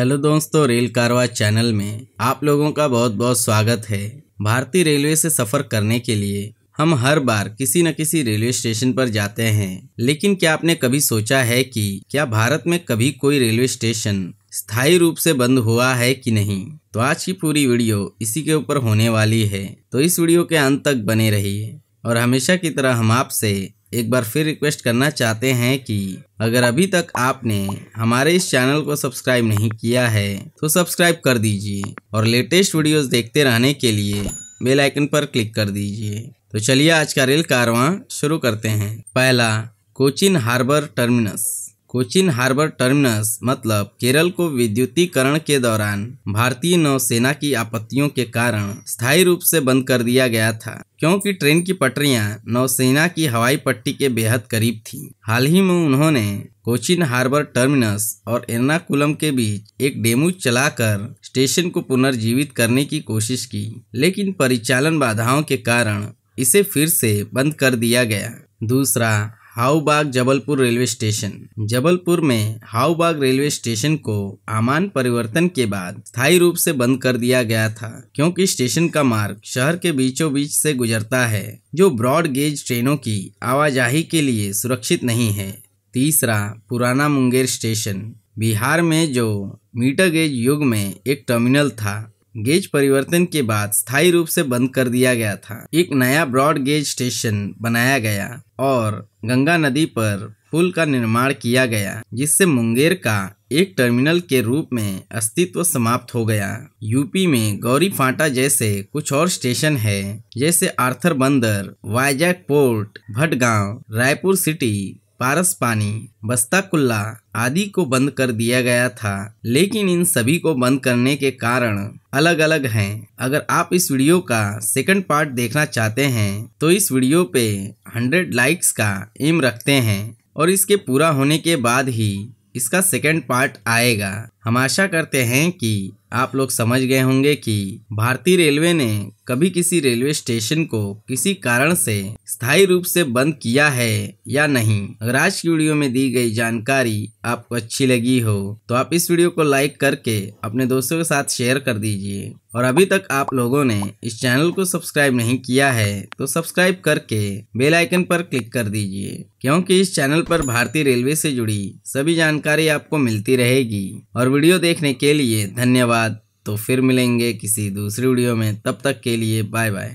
hello दोस्तों rail कारवा channel में आप लोगों का बहुत बहुत स्वागत है भारतीय रेलवे से सफ़र करने के लिए हम हर बार किसी न किसी रेलवे स्टेशन पर जाते हैं लेकिन क्या आपने कभी सोचा है कि क्या भारत में कभी कोई रेलवे स्टेशन स्थायी रूप से बंद हुआ है कि नहीं तो आज की पूरी वीडियो इसी के ऊपर होने वाली है तो इस वीडियो के अंत तक बने रहिए और हमेशा की तरह हम आपसे एक बार फिर रिक्वेस्ट करना चाहते हैं कि अगर अभी तक आपने हमारे इस चैनल को सब्सक्राइब नहीं किया है तो सब्सक्राइब कर दीजिए और लेटेस्ट वीडियोस देखते रहने के लिए बेल आइकन पर क्लिक कर दीजिए तो चलिए आज का रेल कारवां शुरू करते हैं पहला Cochin harbour terminus Cochin harbour terminus मतलब केरल को विद्युतीकरण के दौरान भारतीय नौसेना की आपत्तियों के कारण स्थायी रूप से बंद कर दिया गया था क्योंकि ट्रेन की पटरियां नौसेना की हवाई पट्टी के बेहद करीब थी हाल ही में उन्होंने कोचिन हार्बर टर्मिनस और एर्नाकुलम के बीच एक डेमू चलाकर स्टेशन को पुनर्जीवित करने की कोशिश की लेकिन परिचालन बाधाओं के कारण इसे फिर से बंद कर दिया गया दूसरा हाउबाग जबलपुर रेलवे स्टेशन जबलपुर में हाउबाग रेलवे स्टेशन को आमान परिवर्तन के बाद स्थायी रूप से बंद कर दिया गया था क्योंकि स्टेशन का मार्ग शहर के बीचों बीच से गुजरता है जो ब्रॉड गेज ट्रेनों की आवाजाही के लिए सुरक्षित नहीं है तीसरा पुराना मुंगेर स्टेशन बिहार में जो मीटर गेज युग में एक टर्मिनल था गेज परिवर्तन के बाद स्थायी रूप से बंद कर दिया गया था एक नया ब्रॉड गेज स्टेशन बनाया गया और गंगा नदी पर पुल का निर्माण किया गया जिससे मुंगेर का एक टर्मिनल के रूप में अस्तित्व समाप्त हो गया यूपी में गौरी फाटा जैसे कुछ और स्टेशन है जैसे Arthur Bunder Vizag port Bhatgaon Raipur city पारस पानी बस्ता कुल्ला आदि को बंद कर दिया गया था लेकिन इन सभी को बंद करने के कारण अलग अलग हैं अगर आप इस वीडियो का सेकंड पार्ट देखना चाहते हैं तो इस वीडियो पे 100 लाइक्स का एम रखते हैं और इसके पूरा होने के बाद ही इसका सेकंड पार्ट आएगा हम आशा करते हैं कि आप लोग समझ गए होंगे कि भारतीय रेलवे ने कभी किसी रेलवे स्टेशन को किसी कारण से स्थायी रूप से बंद किया है या नहीं अगर आज की वीडियो में दी गई जानकारी आपको अच्छी लगी हो तो आप इस वीडियो को लाइक करके अपने दोस्तों के साथ शेयर कर दीजिए और अभी तक आप लोगों ने इस चैनल को सब्सक्राइब नहीं किया है तो सब्सक्राइब करके बेल आइकन पर क्लिक कर दीजिए क्योंकि इस चैनल पर भारतीय रेलवे से जुड़ी सभी जानकारी आपको मिलती रहेगी और वीडियो देखने के लिए धन्यवाद तो फिर मिलेंगे किसी दूसरी वीडियो में तब तक के लिए बाय बाय